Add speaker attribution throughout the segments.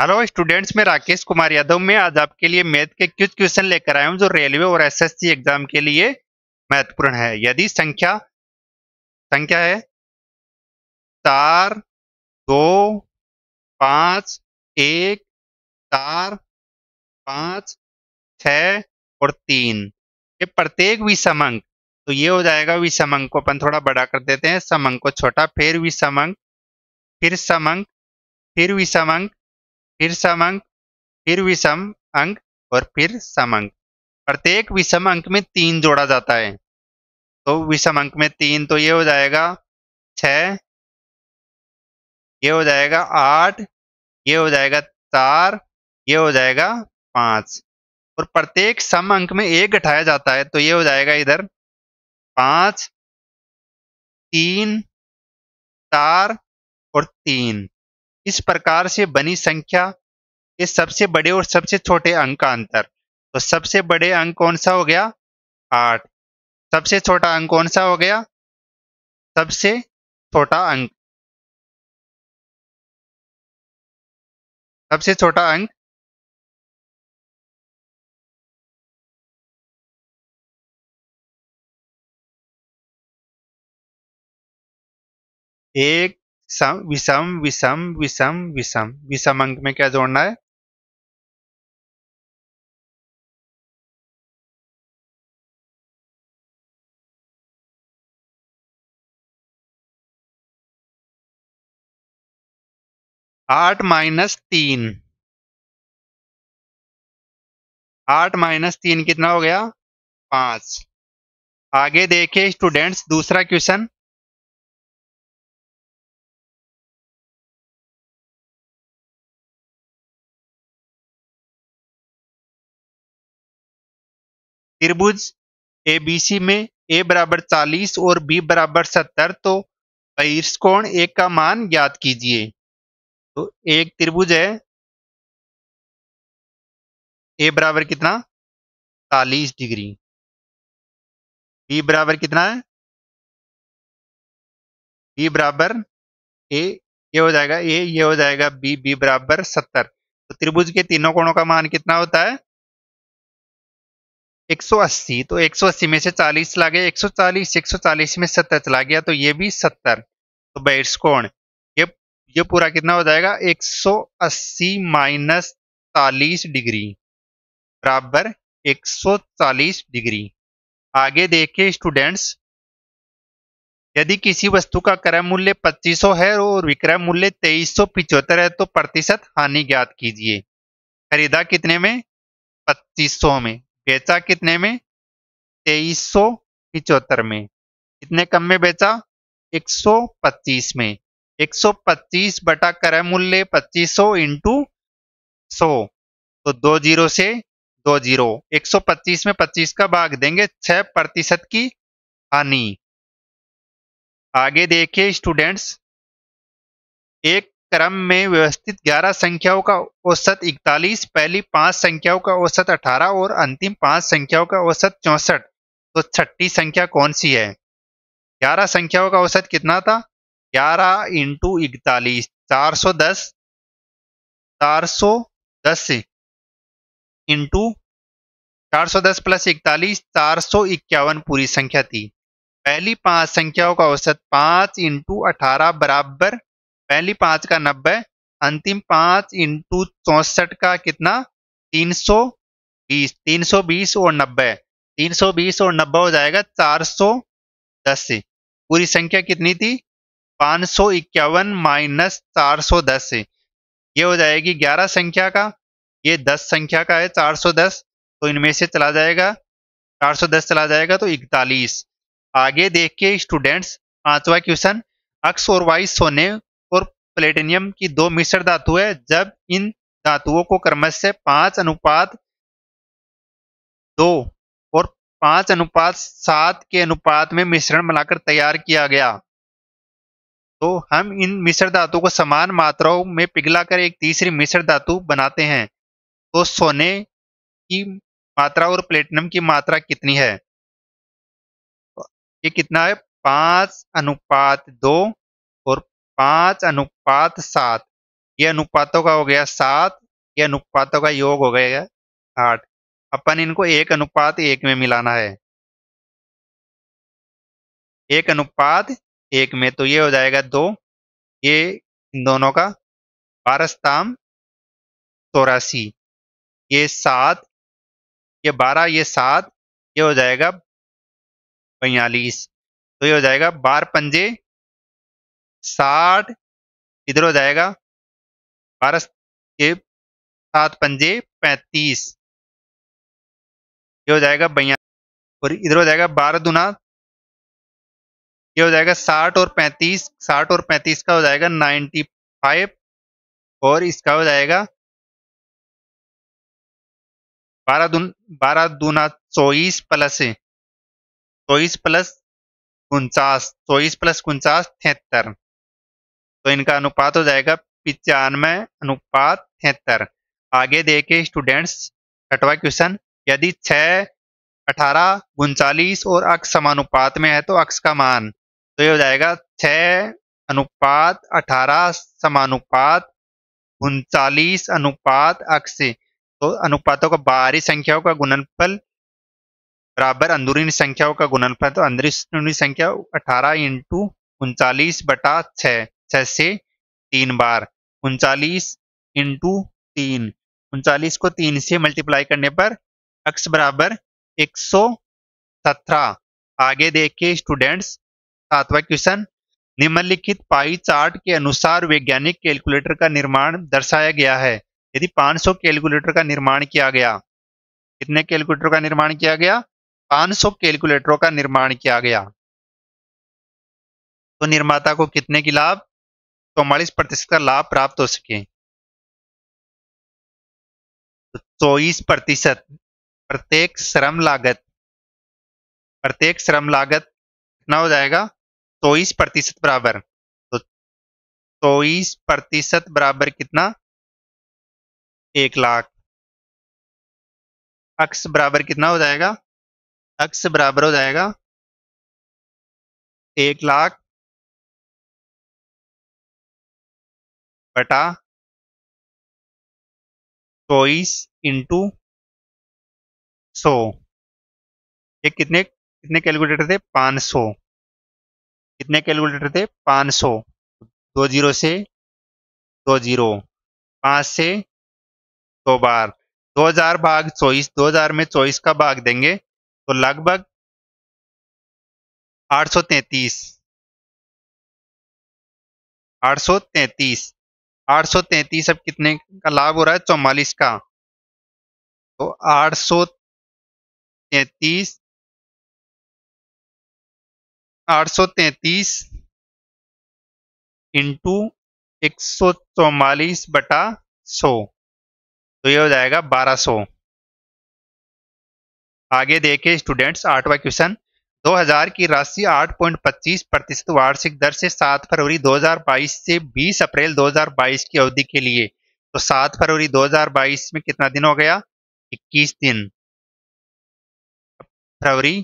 Speaker 1: hello students मैं राकेश कुमार यादव मैं आज आपके लिए मैथ के कुछ क्वेश्चन लेकर आया हूं जो रेलवे और एसएससी एग्जाम के लिए महत्वपूर्ण है यदि संख्या
Speaker 2: संख्या है चार दो
Speaker 1: पांच एक चार पांच छ और तीन ये प्रत्येक विषम अंक तो ये हो जाएगा विषम अंक को अपन थोड़ा बड़ा कर देते हैं समंक को छोटा फिर विषम अंक फिर समंक फिर विषम अंक सम अंक फिर विषम अंक और फिर सम अंक प्रत्येक विषम अंक में तीन जोड़ा जाता है तो विषम अंक में तीन तो ये हो जाएगा छ ये हो जाएगा आठ ये हो जाएगा चार ये हो जाएगा पांच और प्रत्येक सम अंक में एक घटाया जाता है तो ये हो जाएगा इधर पांच तीन चार और तीन इस प्रकार से बनी संख्या के सबसे बड़े और सबसे छोटे अंक का अंतर तो सबसे बड़े अंक कौन सा हो गया आठ सबसे छोटा अंक कौन सा हो गया
Speaker 2: सबसे छोटा अंक सबसे छोटा अंक एक सम विषम विषम विषम विषम विषम अंक में क्या जोड़ना है आठ माइनस तीन आठ माइनस तीन कितना हो गया पांच आगे देखिए स्टूडेंट्स दूसरा क्वेश्चन
Speaker 1: त्रिभुज ए बी सी में ए बराबर चालीस और बी बराबर सत्तर तो कोण एक का मान ज्ञात कीजिए तो एक
Speaker 2: त्रिभुज है ए बराबर कितना चालीस डिग्री बी बराबर कितना है बी बराबर ए ये हो जाएगा ए ये हो जाएगा बी बी
Speaker 1: बराबर सत्तर तो त्रिभुज के तीनों कोणों का मान कितना होता है 180 तो 180 में से 40 चला गया 140 140 में 70 चला गया तो ये भी 70 तो बैट्स कोण ये ये पूरा कितना हो जाएगा 180 माइनस चालीस डिग्री बराबर 140 डिग्री आगे देखे स्टूडेंट्स यदि किसी वस्तु का क्रय मूल्य 2500 है और विक्रय मूल्य तेईस है तो प्रतिशत हानि ज्ञात कीजिए खरीदा कितने में 2500 में बेचा कितने में तेईस सौ पिचहत्तर में कितने कम में बेचा 125 में 125 बटा क्रय मूल्य 2500 सौ इंटू सौ तो दो जीरो से दो जीरो 125 में 25 का भाग देंगे 6 प्रतिशत की हानि आगे देखिए स्टूडेंट्स एक क्रम में व्यवस्थित ग्यारह संख्याओं का औसत इकतालीस पहली पांच संख्याओं का औसत अठारह और अंतिम पांच संख्याओं का औसत चौसठ तो छठी संख्या कौन सी है ग्यारह संख्याओं का औसत कितना था ग्यारह इंटू इकतालीस चार सौ दस चार सौ दस इंटू चार सौ दस प्लस इकतालीस चार सौ इक्यावन पूरी संख्या थी पहली पांच संख्याओं का औसत पांच इंटू अठारह बराबर पहली पांच का नब्बे अंतिम पांच इंटू चौसठ का कितना तीन सौ बीस तीन सौ बीस और नब्बे तीन सौ बीस और नब्बे हो जाएगा चार सौ दस पूरी संख्या कितनी थी पाँच सौ इक्यावन माइनस चार सौ दस ये हो जाएगी ग्यारह संख्या का ये दस संख्या का है चार सौ दस तो इनमें से चला जाएगा चार सौ दस चला जाएगा तो इकतालीस आगे देख के स्टूडेंट्स पांचवा क्वेश्चन अक्स और वाई सोने प्लेटिनियम की दो मिश्र धातु है जब इन धातुओं को से पांच अनुपात दो और पांच अनुपात सात के अनुपात में मिश्रण मिलाकर तैयार किया गया तो हम इन मिश्र धातु को समान मात्राओं में पिघलाकर एक तीसरी मिश्र धातु बनाते हैं तो सोने की मात्रा और प्लेटिनम की मात्रा कितनी है ये कितना है पांच अनुपात दो पांच अनुपात सात ये अनुपातों का हो गया सात ये अनुपातों का योग हो गया आठ अपन इनको एक अनुपात एक में मिलाना है एक अनुपात
Speaker 2: एक में तो ये हो जाएगा दो ये इन दोनों का स्थान चौरासी ये सात ये बारह ये सात ये हो जाएगा बयालीस तो ये हो जाएगा बार पंजे साठ इधर हो जाएगा बारह के सात पंजे पैंतीस
Speaker 1: ये हो जाएगा बया और इधर हो जाएगा बारह दुना ये हो जाएगा साठ और पैंतीस साठ और पैंतीस का हो जाएगा नाइन्टी फाइव और
Speaker 2: इसका हो जाएगा बारह दुन बारह दूना
Speaker 1: चौबीस प्लस चौबीस प्लस उनचास चौबीस प्लस उनचास तिहत्तर तो इनका अनुपात हो जाएगा पिचानवे अनुपात तिहत्तर आगे देखे स्टूडेंट्स छठवा क्वेश्चन यदि छ अठारह उनचालीस और अक्ष समानुपात में है तो अक्ष का मान तो ये हो जाएगा छ अनुपात अठारह समानुपात उनचालीस अनुपात अक्ष तो अनुपातों का बाहरी संख्याओं का गुणनफल बराबर अंदरूनी संख्याओं का गुणनफल तो अंदरूनी संख्या अठारह इंटू उनचालीस बटा छः छह से तीन बार उनचालीस इंटू तीन उनचालीस को तीन से मल्टीप्लाई करने पर एक्स बराबर एक सौ सत्रह आगे देखिए स्टूडेंट्स सातवा क्वेश्चन निम्नलिखित पाई चार्ट के अनुसार वैज्ञानिक कैलकुलेटर का निर्माण दर्शाया गया है यदि 500 कैलकुलेटर का निर्माण किया गया कितने कैलकुलेटर का निर्माण किया गया 500 कैलकुलेटरों का निर्माण किया गया तो निर्माता को कितने की लाभ चौवालीस तो प्रतिशत का लाभ प्राप्त हो सके
Speaker 2: चौबीस प्रतिशत प्रत्येक
Speaker 1: श्रम लागत प्रत्येक श्रम लागत कितना हो जाएगा चौबीस प्रतिशत बराबर तो चौबीस प्रतिशत बराबर कितना
Speaker 2: एक लाख अक्स बराबर कितना हो जाएगा अक्स बराबर हो जाएगा एक लाख बटा चौबीस इंटू सौ ये कितने कितने कैलकुलेटर थे पांच सौ कितने
Speaker 1: कैलकुलेटर थे पांच सौ दो जीरो से दो जीरो पाँच से दो बार दो हजार भाग चौबीस दो हजार में चौबीस का भाग देंगे तो लगभग आठ सौ तैतीस
Speaker 2: आठ सौ तैतीस आठ सौ तैतीस अब कितने का लाभ हो रहा है चौवालीस का तो आठ सौ तैतीस आठ सौ तैतीस इंटू एक सौ चौवालीस बटा
Speaker 1: सो तो ये हो जाएगा बारह सौ आगे देखे स्टूडेंट्स आठवा क्वेश्चन 2000 की राशि 8.25 प्रतिशत वार्षिक दर से 7 फरवरी 2022 से 20 अप्रैल 2022 की अवधि के लिए तो 7 फरवरी 2022 में कितना दिन हो गया 21 दिन
Speaker 2: फरवरी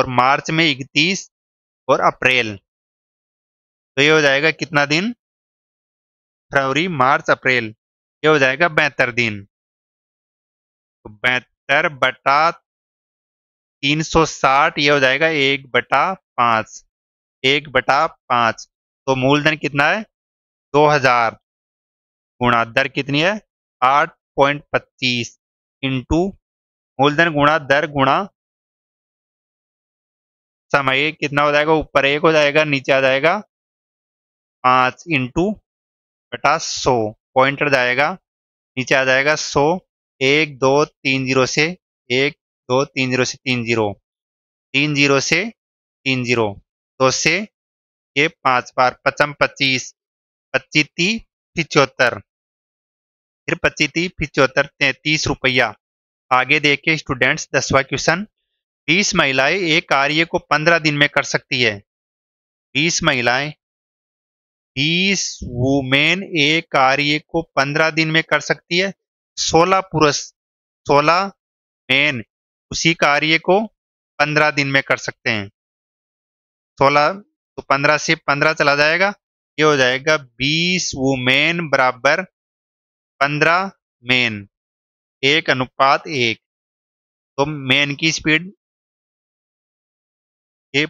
Speaker 2: और मार्च में 31 और अप्रैल तो ये हो जाएगा कितना दिन फरवरी मार्च अप्रैल
Speaker 1: ये हो जाएगा बेहतर दिन तो बेहतर बटा तीन सौ साठ ये हो जाएगा एक बटा पांच एक बटा पांच तो मूलधन कितना है दो हजार गुणा दर कितनी है आठ पॉइंट पच्चीस इंटू मूलधन गुणा दर
Speaker 2: गुणा समय कितना हो जाएगा ऊपर एक हो जाएगा नीचे आ
Speaker 1: जाएगा पांच इंटू बटा सौ पॉइंट जाएगा नीचे आ जाएगा सौ एक दो तीन जीरो से एक दो तीन जीरो से तीन जीरो तीन जीरो से तीन जीरो दो से ये पांच बार पचम पच्चीस पच्चीती पिचहत्तर फिर पच्चीती पिचहत्तर तैतीस रुपया आगे देखे स्टूडेंट्स दसवा क्वेश्चन बीस महिलाएं एक कार्य को पंद्रह दिन में कर सकती है बीस महिलाएं बीस वुमेन एक कार्य को पंद्रह दिन में कर सकती है सोलह पुरुष सोलह मेन उसी कार्य को पंद्रह दिन में कर सकते हैं सोलह तो पंद्रह से पंद्रह चला जाएगा ये हो जाएगा बीस वुमेन बराबर पंद्रह मेन एक अनुपात एक तो मेन
Speaker 2: की स्पीड ये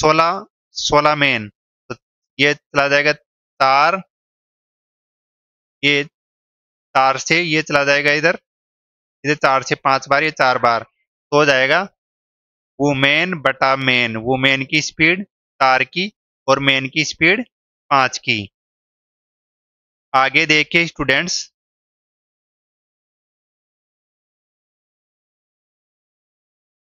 Speaker 2: सोलह सोलह मेन तो ये चला जाएगा तार ये
Speaker 1: तार से ये चला जाएगा इधर इधर चार से पांच बार ये चार बार तो हो जाएगा वुमेन बटा मेन वुमेन की स्पीड चार की और मेन की स्पीड पांच की आगे देखिए स्टूडेंट्स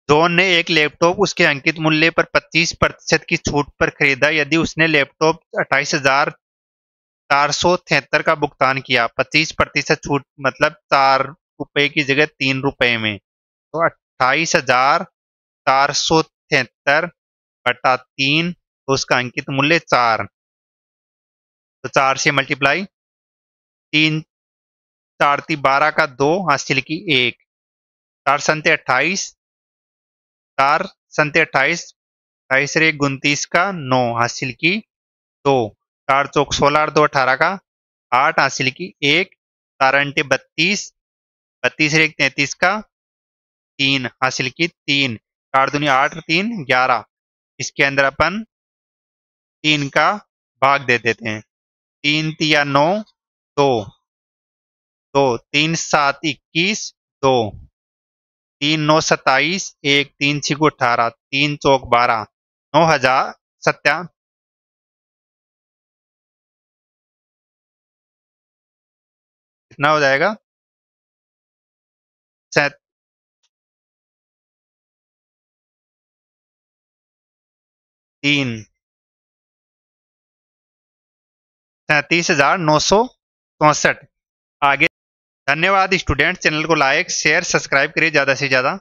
Speaker 1: जॉन ने एक लैपटॉप उसके अंकित मूल्य पर 25 प्रतिशत की छूट पर खरीदा यदि उसने लैपटॉप अट्ठाईस हजार चार सौ तिहत्तर का भुगतान किया 25 प्रतिशत छूट मतलब चार रुपए की जगह तीन रुपए में तो अट्ठाईस हजार चार सौ तिहत्तर बटा तीन तो उसका अंकित
Speaker 2: मूल्य चार तो चार से मल्टीप्लाई तीन
Speaker 1: चार ती बारह का दो हासिल की एक चार संत अट्ठाईस चार संत अट्ठाईस अट्ठाईस रे उनतीस का नौ हासिल की दो चार चौक सोलह दो अठारह का आठ हासिल की एक चार अंटे बत्तीस बत्तीस रे तैतीस का तीन हासिल की तीन चार दुनिया आठ तीन ग्यारह इसके अंदर अपन तीन का भाग दे देते हैं तीन तिया नौ दो दो तीन सात इक्कीस दो तीन नौ सत्ताईस एक तीन छिको अठारह तीन चौक बारह नौ हजार सत्या
Speaker 2: कितना हो जाएगा सैत तीन सैतीस हजार नौ सौ चौसठ आगे धन्यवाद स्टूडेंट चैनल को लाइक शेयर सब्सक्राइब करिए ज़्यादा से ज़्यादा